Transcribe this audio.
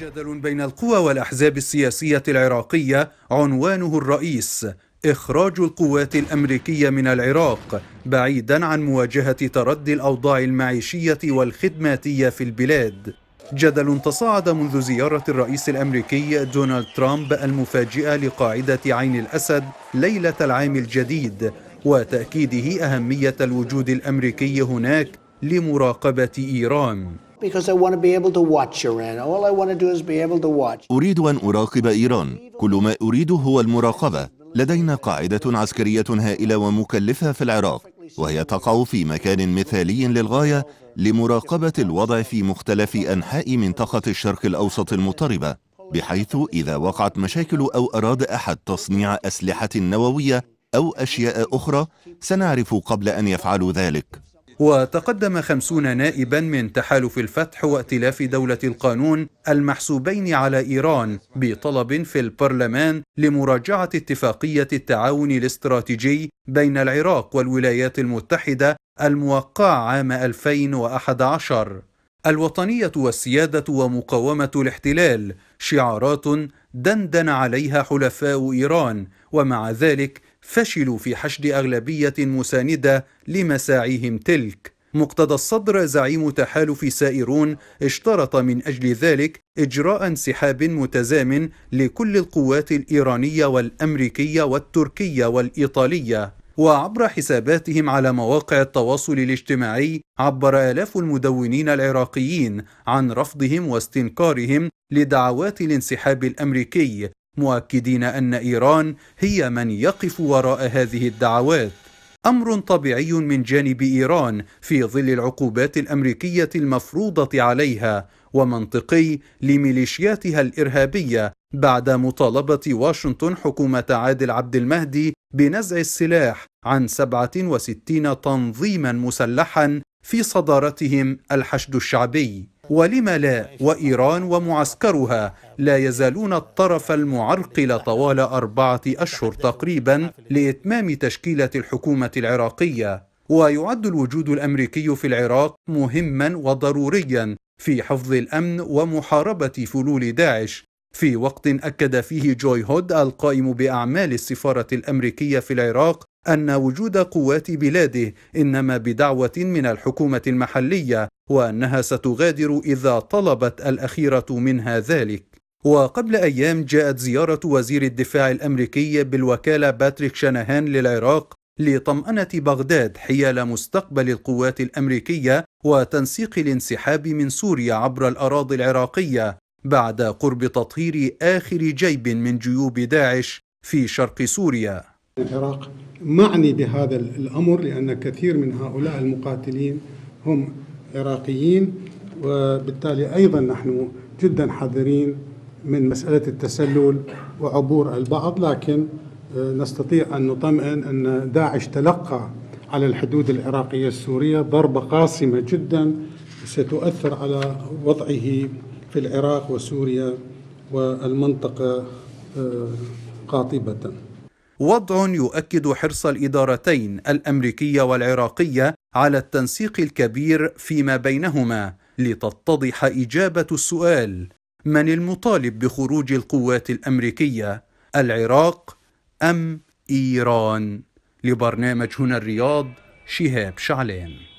جدل بين القوى والاحزاب السياسيه العراقيه عنوانه الرئيس اخراج القوات الامريكيه من العراق بعيدا عن مواجهه تردي الاوضاع المعيشيه والخدماتيه في البلاد جدل تصاعد منذ زياره الرئيس الامريكي دونالد ترامب المفاجئه لقاعده عين الاسد ليله العام الجديد وتاكيده اهميه الوجود الامريكي هناك لمراقبه ايران أريد أن أراقب إيران كل ما أريد هو المراقبة لدينا قاعدة عسكرية هائلة ومكلفة في العراق وهي تقع في مكان مثالي للغاية لمراقبة الوضع في مختلف أنحاء منطقة الشرق الأوسط المضطربة بحيث إذا وقعت مشاكل أو أراد أحد تصنيع أسلحة نووية أو أشياء أخرى سنعرف قبل أن يفعلوا ذلك وتقدم خمسون نائبا من تحالف الفتح وائتلاف دولة القانون المحسوبين على إيران بطلب في البرلمان لمراجعة اتفاقية التعاون الاستراتيجي بين العراق والولايات المتحدة الموقع عام 2011 الوطنية والسيادة ومقاومة الاحتلال شعارات دندن عليها حلفاء إيران ومع ذلك فشلوا في حشد أغلبية مساندة لمساعيهم تلك مقتدى الصدر زعيم تحالف سائرون اشترط من أجل ذلك إجراء انسحاب متزامن لكل القوات الإيرانية والأمريكية والتركية والإيطالية وعبر حساباتهم على مواقع التواصل الاجتماعي عبر آلاف المدونين العراقيين عن رفضهم واستنكارهم لدعوات الانسحاب الأمريكي مؤكدين أن إيران هي من يقف وراء هذه الدعوات أمر طبيعي من جانب إيران في ظل العقوبات الأمريكية المفروضة عليها ومنطقي لميليشياتها الإرهابية بعد مطالبة واشنطن حكومة عادل عبد المهدي بنزع السلاح عن 67 تنظيما مسلحا في صدارتهم الحشد الشعبي ولم لا وإيران ومعسكرها لا يزالون الطرف المعرقل طوال أربعة أشهر تقريبا لإتمام تشكيلة الحكومة العراقية ويعد الوجود الأمريكي في العراق مهما وضروريا في حفظ الأمن ومحاربة فلول داعش في وقت أكد فيه جوي هود القائم بأعمال السفارة الأمريكية في العراق أن وجود قوات بلاده إنما بدعوة من الحكومة المحلية وأنها ستغادر إذا طلبت الأخيرة منها ذلك وقبل أيام جاءت زيارة وزير الدفاع الأمريكي بالوكالة باتريك شانهان للعراق لطمأنة بغداد حيال مستقبل القوات الأمريكية وتنسيق الانسحاب من سوريا عبر الأراضي العراقية بعد قرب تطهير آخر جيب من جيوب داعش في شرق سوريا العراق معني بهذا الأمر لأن كثير من هؤلاء المقاتلين هم عراقيين وبالتالي أيضا نحن جدا حذرين من مسألة التسلل وعبور البعض لكن آه، نستطيع أن نطمئن أن داعش تلقى على الحدود العراقية السورية ضربة قاصمة جدا ستؤثر على وضعه في العراق وسوريا والمنطقة آه، قاطبة وضع يؤكد حرص الادارتين الامريكيه والعراقيه على التنسيق الكبير فيما بينهما لتتضح اجابه السؤال من المطالب بخروج القوات الامريكيه العراق ام ايران لبرنامج هنا الرياض شهاب شعلان